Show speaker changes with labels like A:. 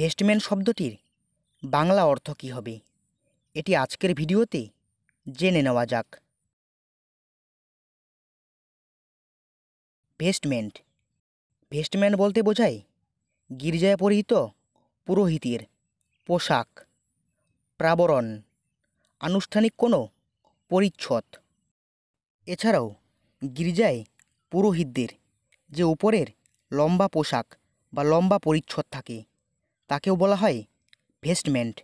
A: ভেস্টম্যান শব্দটির বাংলা অর্থ কী হবে এটি আজকের ভিডিওতে জেনে নেওয়া যাক ভেস্টমেন্ট ভেস্টমেন্ট বলতে বোঝায় গির্জায় পরিহিত পুরোহিতের পোশাক প্রাবরণ আনুষ্ঠানিক কোনো পরিচ্ছদ এছাড়াও গির্জায় পুরোহিতদের যে উপরের লম্বা পোশাক বা লম্বা পরিচ্ছদ থাকে তাকেও বলা হয় ভেস্টমেন্ট